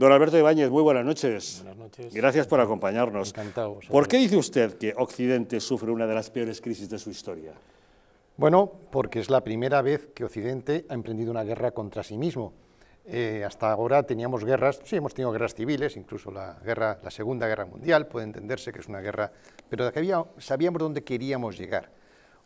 Don Alberto Ibáñez, muy buenas noches. Gracias por acompañarnos. ¿Por qué dice usted que Occidente sufre una de las peores crisis de su historia? Bueno, porque es la primera vez que Occidente ha emprendido una guerra contra sí mismo. Eh, hasta ahora teníamos guerras, sí, hemos tenido guerras civiles, incluso la, guerra, la Segunda Guerra Mundial puede entenderse que es una guerra, pero sabíamos dónde queríamos llegar.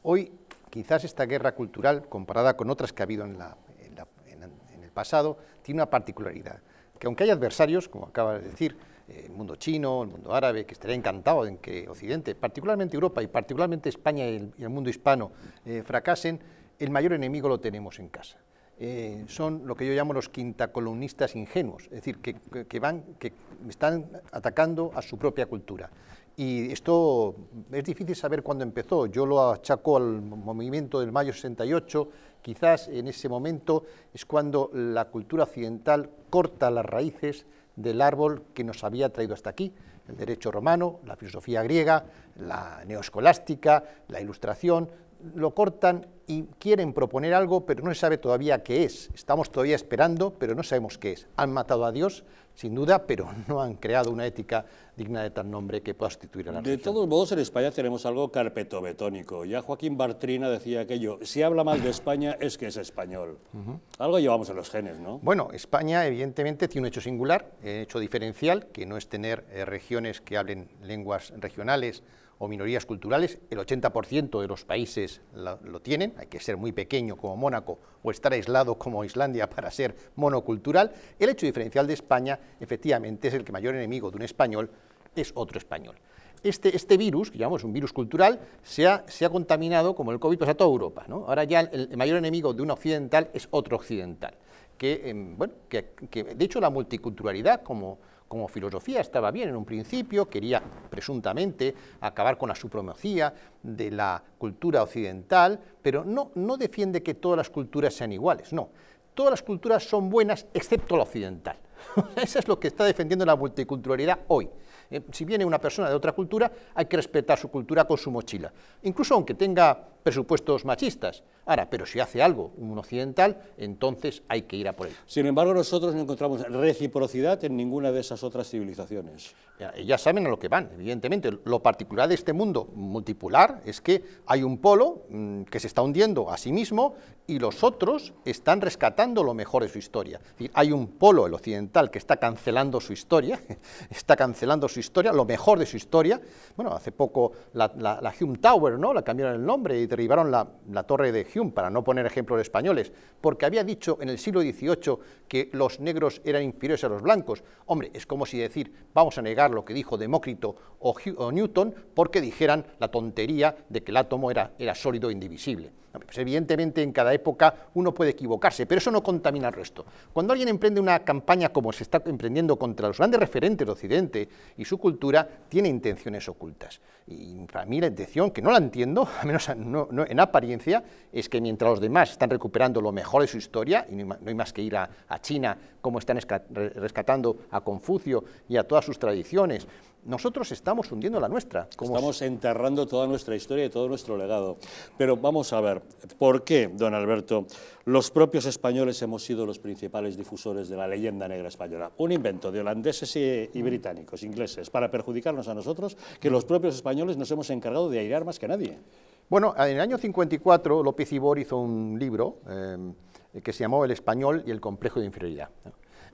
Hoy, quizás esta guerra cultural, comparada con otras que ha habido en el pasado, tiene una particularidad que aunque hay adversarios, como acaba de decir, eh, el mundo chino, el mundo árabe, que estaría encantado en que Occidente, particularmente Europa y particularmente España y el, mundo hispano eh, fracasen, el mayor enemigo lo tenemos en casa. Eh, son lo que yo llamo los quintacolumnistas ingenuos, es decir, que, van, que están atacando a su propia cultura. Y esto es difícil saber cuándo empezó. Yo lo achaco al movimiento del mayo 68, Quizás en ese momento es cuando la cultura occidental corta las raíces del árbol que nos había traído hasta aquí, el derecho romano, la filosofía griega, la neoscolástica, la ilustración, lo cortan y quieren proponer algo, pero no se sabe todavía qué es. Estamos todavía esperando, pero no sabemos qué es. Han matado a Dios, sin duda, pero no han creado una ética digna de tal nombre que pueda sustituir a la De todos modos, en España tenemos algo carpetobetónico. Ya Joaquín Bartrina decía aquello, si habla mal de España es que es español. Algo llevamos en los genes, ¿no? Bueno, España evidentemente tiene un hecho singular, un eh, hecho diferencial, que no es tener eh, regiones que hablen lenguas regionales, o minorías culturales. El 80% de los países lo tienen, hay que ser muy pequeño como Mónaco o estar aislado como Islandia para ser monocultural. El hecho diferencial de España, efectivamente, es el que mayor enemigo de un español es otro español. Este, este virus, que llamamos un virus cultural, se ha, se ha contaminado como el COVID, pues, a toda Europa. ¿no? Ahora ya el, mayor enemigo de un occidental es otro occidental. Que, em, que de hecho la multiculturalidad como como filosofía estaba bien en un principio, quería presuntamente acabar con la supremacía de la cultura occidental, pero no, no defiende que todas las culturas sean iguales, no. Todas las culturas son buenas excepto la occidental. Eso es lo que está defendiendo la multiculturalidad hoy. Eh, si viene una persona de otra cultura, hay que respetar su cultura con su mochila, incluso aunque tenga presupuestos machistas. Ahora, pero si hace algo un occidental, entonces hay que ir a por él. Sin embargo, nosotros no encontramos reciprocidad en ninguna de esas otras civilizaciones. Ya, saben a lo que van, evidentemente. Lo particular de este mundo multipolar es que hay un polo mm, que se está hundiendo a sí mismo y los otros están rescatando lo mejor de su historia. hay un polo, el occidental, que está cancelando su historia, está cancelando su historia, lo mejor de su historia. Bueno, hace poco la, Hume Tower, ¿no? La cambiaron el nombre y derribaron la, torre de Hume, para no poner ejemplos españoles, porque había dicho en el siglo XVIII que los negros eran inferiores a los blancos. Hombre, es como si decir, vamos a negar lo que dijo Demócrito o, Newton, porque dijeran la tontería de que el átomo era, era sólido e indivisible. Pues evidentemente en cada época uno puede equivocarse, pero eso no contamina al resto. Cuando alguien emprende una campaña como se está emprendiendo contra los grandes referentes de Occidente y su cultura, tiene intenciones ocultas. Y para mí la intención, que no la entiendo, al menos no, en apariencia, es que mientras los demás están recuperando lo mejor de su historia, y no hay más que ir a, China, como están rescatando a Confucio y a todas sus tradiciones, nosotros estamos hundiendo la nuestra. estamos enterrando toda nuestra historia y todo nuestro legado. Pero vamos a ver, ¿por qué, don Alberto, los propios españoles hemos sido los principales difusores de la leyenda negra española? Un invento de holandeses y, mm. británicos, ingleses, para perjudicarnos a nosotros, que los propios españoles nos hemos encargado de airear más que nadie. Bueno, en el año 54 López Ibor hizo un libro eh, que se llamó El español y el complejo de inferioridad.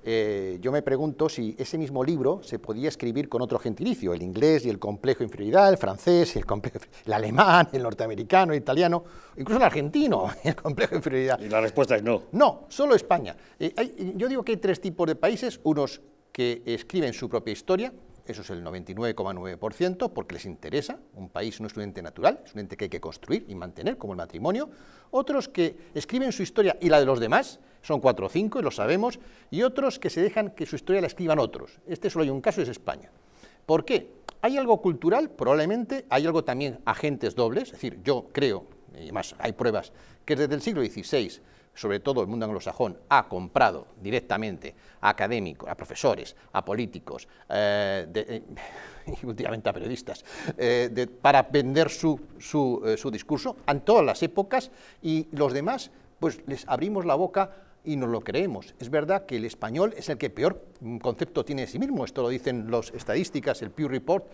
Eh, yo me pregunto si ese mismo libro se podía escribir con otro gentilicio, el inglés y el complejo inferioridad, el francés, el, complejo, el alemán, el norteamericano, el italiano, incluso el argentino, el complejo inferioridad. Y la respuesta es no. No, solo España. Eh, yo digo que hay tres tipos de países, unos que escriben su propia historia, eso es el 99,9%, porque les interesa, un país no es un ente natural, es un ente que hay que construir y mantener, como el matrimonio. Otros que escriben su historia y la de los demás, son cuatro o cinco, y lo sabemos, y otros que se dejan que su historia la escriban otros. Este solo hay un caso, es España. ¿Por qué? Hay algo cultural, probablemente, hay algo también agentes dobles, es decir, yo creo, y además hay pruebas, que desde el siglo XVI sobre todo el mundo anglosajón, ha comprado directamente a académicos, a profesores, a políticos, eh, eh, y últimamente a periodistas, eh, para vender su, discurso en todas las épocas y los demás, pues les abrimos la boca y no lo creemos. Es verdad que el español es el que peor concepto tiene de sí mismo. Esto lo dicen las estadísticas, el Pew Report,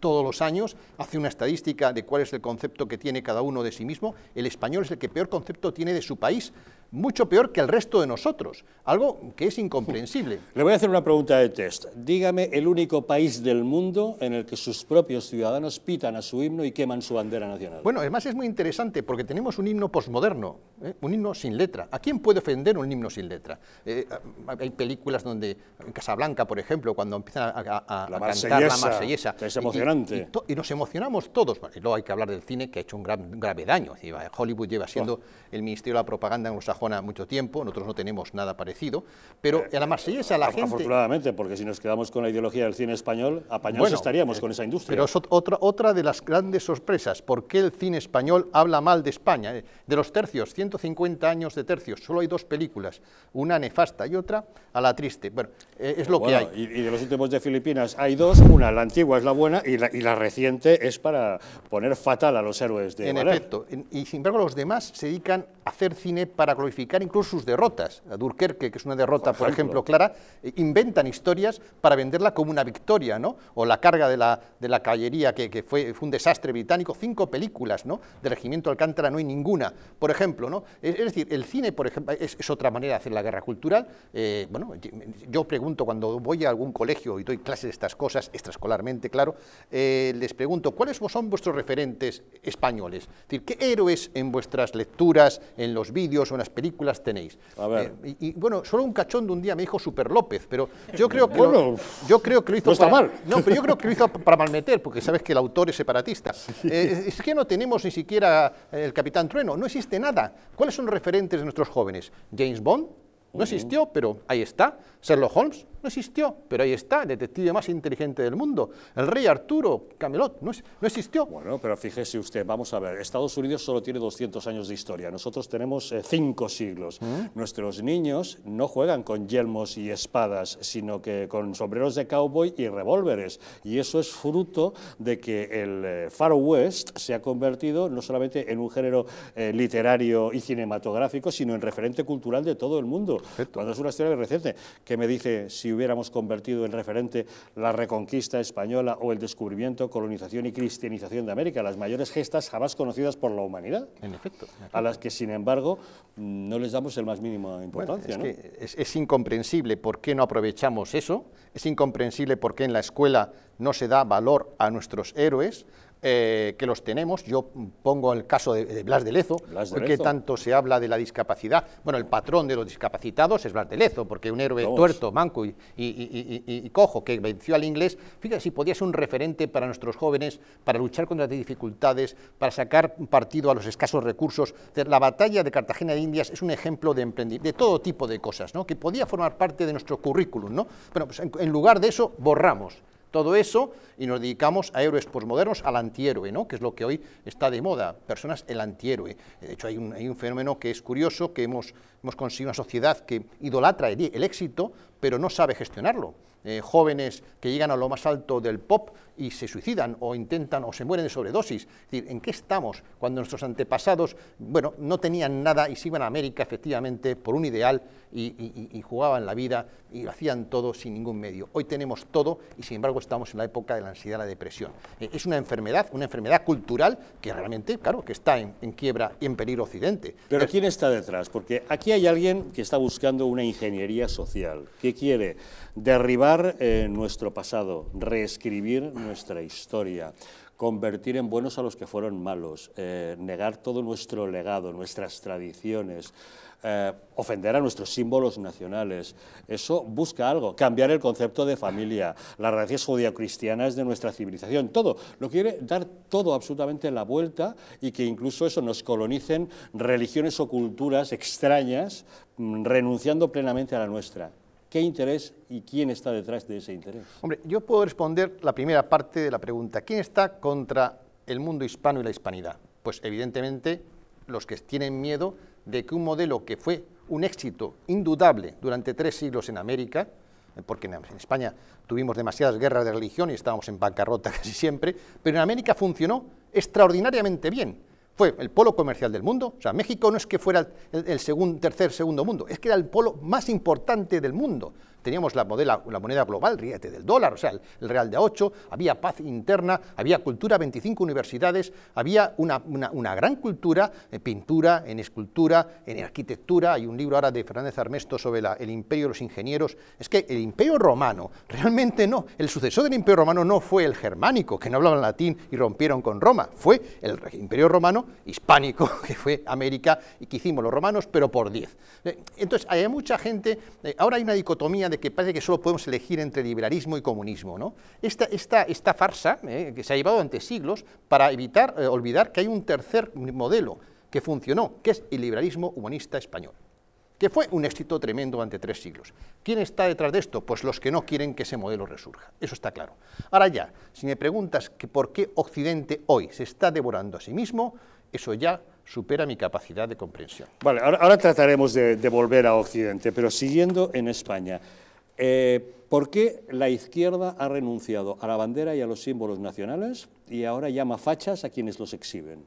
todos los años hace una estadística de cuál es el concepto que tiene cada uno de sí mismo. El español es el que peor concepto tiene de su país mucho peor que el resto de nosotros, algo que es incomprensible. Le voy a hacer una pregunta de test. Dígame el único país del mundo en el que sus propios ciudadanos pitan a su himno y queman su bandera nacional. Bueno, además es muy interesante porque tenemos un himno posmoderno, ¿eh? un himno sin letra. ¿A quién puede ofender un himno sin letra? Eh, hay películas donde, en Casablanca, por ejemplo, cuando empiezan a, cantar la marsellesa. Es emocionante. Y, nos emocionamos todos. y luego hay que hablar del cine que ha hecho un gran, grave daño. Hollywood lleva siendo oh. el Ministerio de la Propaganda en los mucho tiempo, nosotros no tenemos nada parecido, pero a la marsellesa la gente... Afortunadamente, porque si nos quedamos con la ideología del cine español, apañados estaríamos eh, con esa industria. Pero es otra, otra de las grandes sorpresas, ¿por qué el cine español habla mal de España? Eh, de los tercios, 150 años de tercios, solo hay dos películas, una nefasta y otra a la triste. Bueno, eh, es lo que hay. Y, de los últimos de Filipinas hay dos, una, la antigua es la buena y la, reciente es para poner fatal a los héroes de En efecto, y sin embargo los demás se dedican a hacer cine para incluso sus derrotas. A Durkerque, que es una derrota, por, ejemplo, clara, eh, inventan historias para venderla como una victoria, ¿no? O la carga de la, de la caballería, que, que fue, fue, un desastre británico, cinco películas, ¿no? De Regimiento Alcántara no hay ninguna, por ejemplo, ¿no? Es, decir, el cine, por ejemplo, es, otra manera de hacer la guerra cultural. Eh, bueno, yo pregunto cuando voy a algún colegio y doy clases de estas cosas, extraescolarmente, claro, eh, les pregunto, ¿cuáles son vuestros referentes españoles? Es decir, ¿qué héroes en vuestras lecturas, en los vídeos o en las películas tenéis. Eh, y, bueno, solo un cachón de un día me dijo Super López, pero yo creo que, yo creo que lo hizo. para, mal. No, pero yo creo que lo hizo para malmeter, porque sabes que el autor es separatista. Eh, es que no tenemos ni siquiera el Capitán Trueno, no existe nada. ¿Cuáles son los referentes de nuestros jóvenes? James Bond, no existió, pero ahí está. Sherlock Holmes no existió, pero ahí está. El detective más inteligente del mundo. El rey Arturo, Camelot, no, existió. Bueno, pero fíjese usted, vamos a ver. Estados Unidos solo tiene 200 años de historia. Nosotros tenemos eh, cinco siglos. Nuestros niños no juegan con yelmos y espadas, sino que con sombreros de cowboy y revólveres. Y eso es fruto de que el eh, Far West se ha convertido no solamente en un género eh, literario y cinematográfico, sino en referente cultural de todo el mundo. Cuando es una historia reciente, que me dice si hubiéramos convertido en referente la reconquista española o el descubrimiento, colonización y cristianización de América, las mayores gestas jamás conocidas por la humanidad. En efecto. A las que, sin embargo, mm, no les damos el más mínimo importancia. es, es incomprensible por qué no aprovechamos eso, es incomprensible por qué en la escuela no se da valor a nuestros héroes, eh, que los tenemos. Yo pongo el caso de, Blas de Lezo, porque tanto se habla de la discapacidad. Bueno, el patrón de los discapacitados es Blas de Lezo, porque un héroe tuerto, manco y, cojo que venció al inglés, fíjate si podía ser un referente para nuestros jóvenes, para luchar contra las dificultades, para sacar partido a los escasos recursos. La batalla de Cartagena de Indias es un ejemplo de de todo tipo de cosas, ¿no? que podía formar parte de nuestro currículum. ¿no? Bueno, pues en lugar de eso, borramos todo eso y nos dedicamos a héroes posmodernos, al antihéroe, ¿no? que es lo que hoy está de moda, personas el antihéroe. De hecho, hay un, fenómeno que es curioso, que hemos, hemos conseguido una sociedad que idolatra el, éxito, pero no sabe gestionarlo. Eh, jóvenes que llegan a lo más alto del pop y se suicidan o intentan o se mueren de sobredosis. Es decir, ¿en qué estamos cuando nuestros antepasados, bueno, no tenían nada y se iban a América efectivamente por un ideal y, jugaban la vida y lo hacían todo sin ningún medio? Hoy tenemos todo y sin embargo estamos en la época de la ansiedad, la depresión. Eh, es una enfermedad, una enfermedad cultural que realmente, claro, que está en, quiebra y en peligro Occidente. Pero eh, ¿quién está detrás? Porque aquí hay alguien que está buscando una ingeniería social. ¿Qué quiere? Derribar eh, nuestro pasado, reescribir nuestra historia, convertir en buenos a los que fueron malos, eh, negar todo nuestro legado, nuestras tradiciones, eh, ofender a nuestros símbolos nacionales. Eso busca algo, cambiar el concepto de familia, las raíces cristianas de nuestra civilización, todo. Lo quiere dar todo absolutamente la vuelta y que incluso eso nos colonicen religiones o culturas extrañas, mm, renunciando plenamente a la nuestra. ¿Qué interés y quién está detrás de ese interés? Hombre, yo puedo responder la primera parte de la pregunta. ¿Quién está contra el mundo hispano y la hispanidad? Pues evidentemente los que tienen miedo de que un modelo que fue un éxito indudable durante tres siglos en América, eh, porque en España tuvimos demasiadas guerras de religión y estábamos en bancarrota casi siempre, pero en América funcionó extraordinariamente bien fue el polo comercial del mundo. O sea, México no es que fuera el, segundo, tercer, segundo mundo, es que era el polo más importante del mundo teníamos la, la moneda global, ríete del dólar, o sea, el, real de 8, había paz interna, había cultura, 25 universidades, había una, una, gran cultura en eh, pintura, en escultura, en arquitectura, hay un libro ahora de Fernández Armesto sobre el imperio de los ingenieros, es que el imperio romano, realmente no, el sucesor del imperio romano no fue el germánico, que no hablaban latín y rompieron con Roma, fue el imperio romano hispánico, que fue América y que hicimos los romanos, pero por 10. Eh, entonces, hay mucha gente, eh, ahora hay una dicotomía de que parece que solo podemos elegir entre liberalismo y comunismo. ¿no? Esta, esta farsa eh, que se ha llevado durante siglos para evitar eh, olvidar que hay un tercer modelo que funcionó, que es el liberalismo humanista español que fue un éxito tremendo durante tres siglos. ¿Quién está detrás de esto? Pues los que no quieren que ese modelo resurja, eso está claro. Ahora ya, si me preguntas que por qué Occidente hoy se está devorando a sí mismo, eso ya supera mi capacidad de comprensión. Vale, ahora, trataremos de, de volver a Occidente, pero siguiendo en España. Eh, ¿Por qué la izquierda ha renunciado a la bandera y a los símbolos nacionales y ahora llama fachas a quienes los exhiben?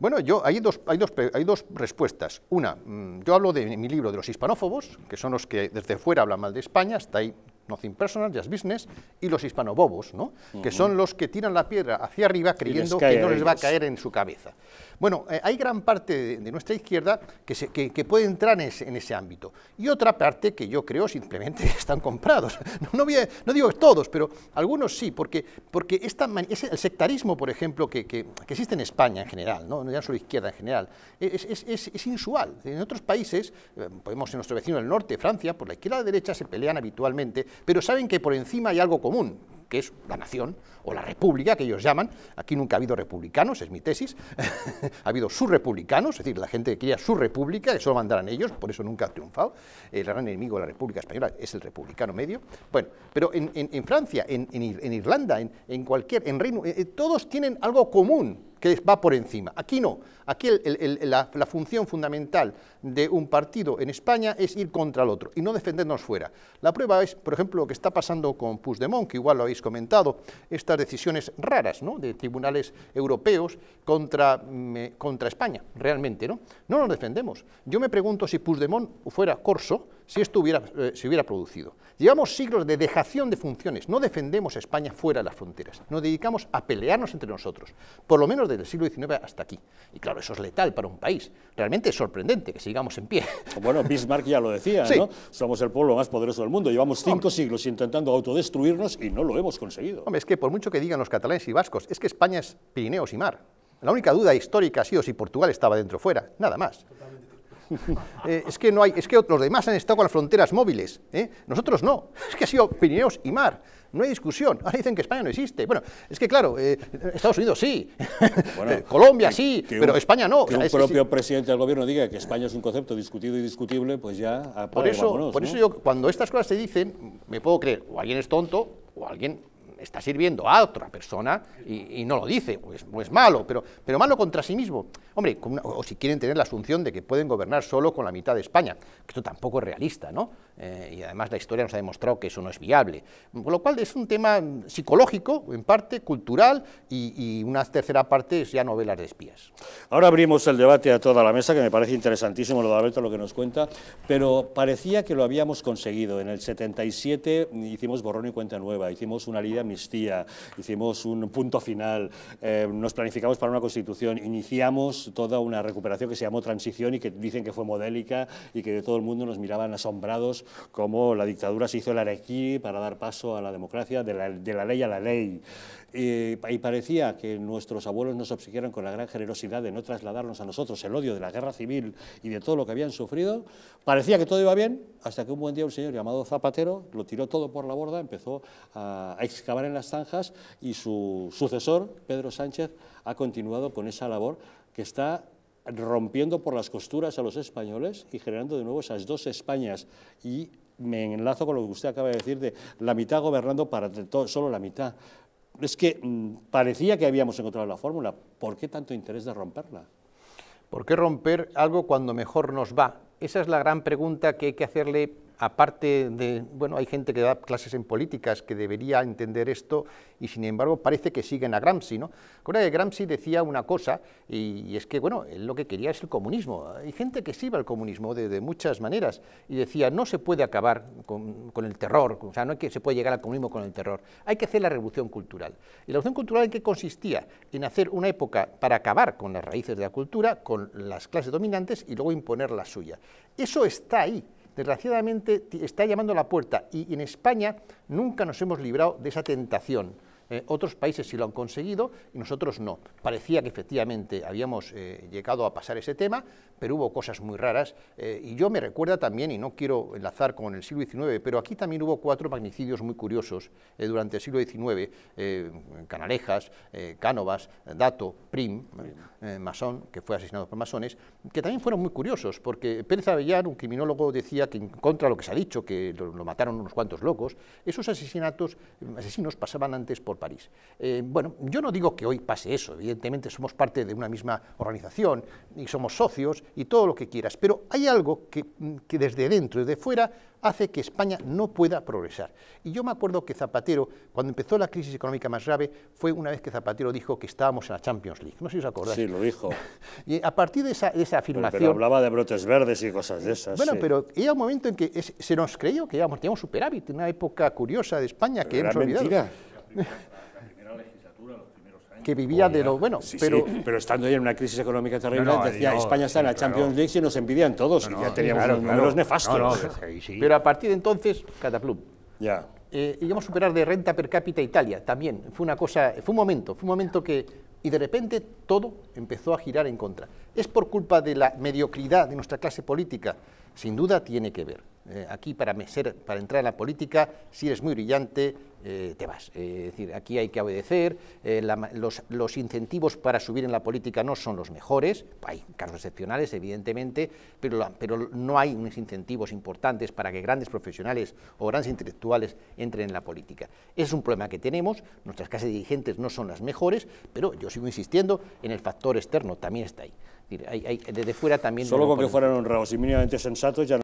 Bueno, yo, hay, dos, hay, dos, hay dos respuestas. Una, mm, yo hablo de mi libro de los hispanófobos, que son los que desde fuera hablan mal de España, hasta ahí nothing personal, just business, y los hispanobobos, ¿no? que son los que tiran la piedra hacia arriba creyendo que no les va a caer en su cabeza. Bueno, eh, hay gran parte de, nuestra izquierda que, que, puede entrar en ese, ámbito, y otra parte que yo creo simplemente están comprados. No, no, digo todos, pero algunos sí, porque, porque esta, el sectarismo, por ejemplo, que, existe en España en general, no, no solo izquierda en general, es, es, insual. En otros países, eh, podemos en nuestro vecino del norte, Francia, por la izquierda y la derecha se pelean habitualmente pero saben que por encima hay algo común, que es la nación o la república que ellos llaman. Aquí nunca ha habido republicanos, es mi tesis. ha habido subrepublicanos, es decir, la gente que quería su república, eso solo mandaran ellos, por eso nunca ha triunfado. El gran enemigo de la República Española es el republicano medio. Bueno, pero en, Francia, en, Irlanda, en, cualquier, en Reino, eh, eh, todos tienen algo común que va por encima. Aquí no, aquí la, función fundamental de un partido en España es ir contra el otro y no defendernos fuera. La prueba es, por ejemplo, lo que está pasando con Puigdemont, que igual lo habéis comentado, estas decisiones raras ¿no? de tribunales europeos contra, mm, eh, contra España, realmente. ¿no? no nos defendemos. Yo me pregunto si Puigdemont fuera corso, si esto eh, se hubiera producido. Llevamos siglos de dejación de funciones, no defendemos España fuera de las fronteras, nos dedicamos a pelearnos entre nosotros, por lo menos desde el siglo XIX hasta aquí. Y claro, eso es letal para un país. Realmente es sorprendente que sigamos en pie. Bueno, Bismarck ya lo decía, ¿no? Somos el pueblo más poderoso del mundo, llevamos cinco siglos intentando autodestruirnos y no lo hemos conseguido. Hombre, es que por mucho que digan los catalanes y vascos, es que España es Pirineos y mar. La única duda histórica ha sido si Portugal estaba dentro o fuera, nada más. Totalmente. Eh, es que no hay, es que los demás han estado con las fronteras móviles, ¿eh? nosotros no, es que ha sido Pirineos y mar, no hay discusión. Ahora dicen que España no existe. Bueno, es que claro, eh, Estados Unidos sí, Colombia sí, pero España no. Que un propio presidente del gobierno diga que España es un concepto discutido y discutible, pues ya... Ah, por pues eso, por eso yo, cuando estas cosas se dicen, me puedo creer, o alguien es tonto, o alguien está sirviendo a otra persona y, no lo dice, o es, malo, pero, pero malo contra sí mismo. Hombre, o si quieren tener la asunción de que pueden gobernar solo con la mitad de España, esto tampoco es realista, ¿no? Eh, y además la historia nos ha demostrado que eso no es viable. Con lo cual es un tema psicológico, en parte, cultural, y, y una tercera parte es ya novelas de espías. Ahora abrimos el debate a toda la mesa, que me parece interesantísimo lo de Alberto, lo que nos cuenta, pero parecía que lo habíamos conseguido. En el 77 hicimos borrón y cuenta nueva, hicimos una línea amnistía, hicimos un punto final, eh, nos planificamos para una constitución, iniciamos toda una recuperación que se llamó transición y que dicen que fue modélica y que de todo el mundo nos miraban asombrados como la dictadura se hizo el arequí para dar paso a la democracia, de la, ley a la ley. Eh, y, parecía que nuestros abuelos nos obsequiaron con la gran generosidad de no trasladarnos a nosotros el odio de la guerra civil y de todo lo que habían sufrido. Parecía que todo iba bien, hasta que un buen día un señor llamado Zapatero lo tiró todo por la borda, empezó a excavar en las zanjas y su sucesor, Pedro Sánchez, ha continuado con esa labor que está rompiendo por las costuras a los españoles y generando de nuevo esas dos Españas y me enlazo con lo que usted acaba de decir de la mitad gobernando para todo, solo la mitad. Es que mm, parecía que habíamos encontrado la fórmula. ¿Por qué tanto interés de romperla? ¿Por qué romper algo cuando mejor nos va? Esa es la gran pregunta que hay que hacerle aparte de, bueno, hay gente que da clases en políticas que debería entender esto y sin embargo parece que siguen a Gramsci, ¿no? Recuerda que Gramsci decía una cosa y, es que, bueno, él lo que quería es el comunismo. Hay gente que sí va al comunismo de, muchas maneras y decía, no se puede acabar con, el terror, o sea, no que, se puede llegar al comunismo con el terror, hay que hacer la revolución cultural. ¿Y la revolución cultural en qué consistía? En hacer una época para acabar con las raíces de la cultura, con las clases dominantes y luego imponer la suya. Eso está ahí desgraciadamente está llamando a la puerta y en España nunca nos hemos librado de esa tentación. Eh, otros países sí lo han conseguido y nosotros no. Parecía que efectivamente habíamos eh, llegado a pasar ese tema, pero hubo cosas muy raras. Eh, y yo me recuerda también, y no quiero enlazar con el siglo XIX, pero aquí también hubo cuatro magnicidios muy curiosos durante el siglo XIX. Canalejas, Cánovas, Dato, Prim, masón, que fue asesinado por masones, que también fueron muy curiosos, porque Pérez Avellán, un criminólogo, decía que en contra de lo que se ha dicho, que lo mataron unos cuantos locos, esos asesinatos, asesinos pasaban antes por París. Eh, bueno, yo no digo que hoy pase eso, evidentemente somos parte de una misma organización y somos socios y todo lo que quieras, pero hay algo mm, que, desde dentro, y de fuera, hace que España no pueda progresar. Y yo me acuerdo que Zapatero, cuando empezó la crisis económica más grave, fue una vez que Zapatero dijo que estábamos en la Champions League. No sé si os acordáis. Sí, lo dijo. y a partir de esa, afirmación... hablaba de brotes verdes y cosas de esas. Bueno, pero era un momento en que se nos creyó que íbamos, teníamos superávit, una época curiosa de España que era hemos olvidado. mentira. que vivía de lo bueno. pero... pero estando ya en una crisis económica terrible, España está en la Champions League y nos envidian todos. y ya teníamos números nefastos. Pero a partir de entonces, Cataplum. Ya. Eh, íbamos a superar de renta per cápita Italia también. Fue una cosa, fue un momento, fue un momento que... Y de repente todo empezó a girar en contra. ¿Es por culpa de la mediocridad de nuestra clase política? Sin duda tiene que ver. Eh, aquí para, entrar en la política, si eres muy brillante, eh, te vas. Eh, es decir, aquí hay que obedecer, los, incentivos para subir en la política no son los mejores, hay casos excepcionales, evidentemente, pero, pero no hay unos incentivos importantes para que grandes profesionales o grandes intelectuales entren en la política. es un problema que tenemos, nuestras clases dirigentes no son las mejores, pero yo sigo insistiendo en el factor externo, también está ahí. Hay, hay, desde fuera también... Solo con que fueran honrados y mínimamente sensatos ya no